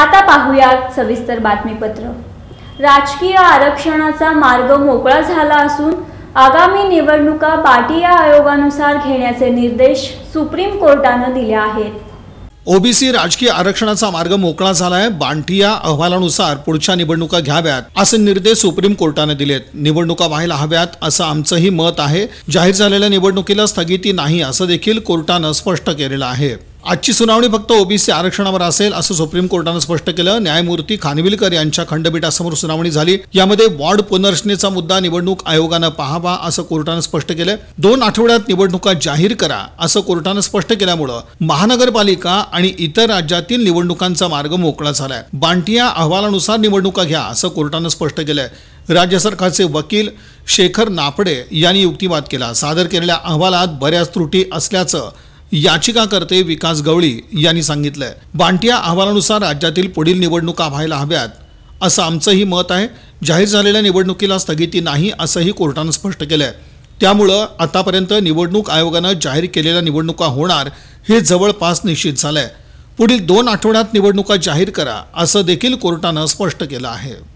आता पाहूयात सविस्तर बातमीपत्र राजकीय आरक्षणाचा मार्ग मोकळा झाला असून आगामी निवडणुका पाटिया आयोगानुसार घेण्याचे निर्देश सुप्रीम कोर्टानं दिले आहेत ओबीसी राजकीय आरक्षणाचा मार्ग मोकळा झालाय बांटिया अहवालानुसार पुढच्या निवडणुका घ्याव्यात असे निर्देश सुप्रीम कोर्टाने दिलेत निवडणुका व्हायला हव्यात असं आमचंही मत आहे जाहीर झालेल्या निवडणुकीला स्थगिती नाही असं देखील कोर्टानं स्पष्ट केलेलं आहे आजची सुनावणी फक्त ओबीसी आरक्षणावर असेल असं सुप्रीम कोर्टानं स्पष्ट केलं न्यायमूर्ती खानविलकर यांच्या खंडपीठासमोर सुनावणी झाली यामध्ये वॉर्ड पुनर्रचनेचा मुद्दा निवडणूक आयोगानं पाहावा असं कोर्टानं स्पष्ट केलं दोन आठवड्यात निवडणुका जाहीर करा असं कोर्टानं स्पष्ट केल्यामुळं महानगरपालिका आणि इतर राज्यातील निवडणुकांचा मार्ग मोकळा झालाय बांटिया अहवालानुसार निवडणुका घ्या असं कोर्टानं स्पष्ट केलंय राज्य सरकारचे वकील शेखर नापडे यांनी युक्तिवाद केला सादर केलेल्या अहवालात बऱ्याच त्रुटी असल्याचं याचिकाकर्ते विकास गवळी यांनी सांगितलंय बांटिया अहवालानुसार राज्यातील पुढील निवडणुका व्हायला हव्यात असं आमचंही मत आहे जाहीर झालेल्या निवडणुकीला स्थगिती नाही असंही कोर्टानं स्पष्ट केलंय त्यामुळं आतापर्यंत निवडणूक आयोगानं जाहीर केलेल्या निवडणुका होणार हे जवळपास निश्चित झालंय पुढील दोन आठवड्यात निवडणुका जाहीर करा असं देखील कोर्टानं स्पष्ट केलं आहे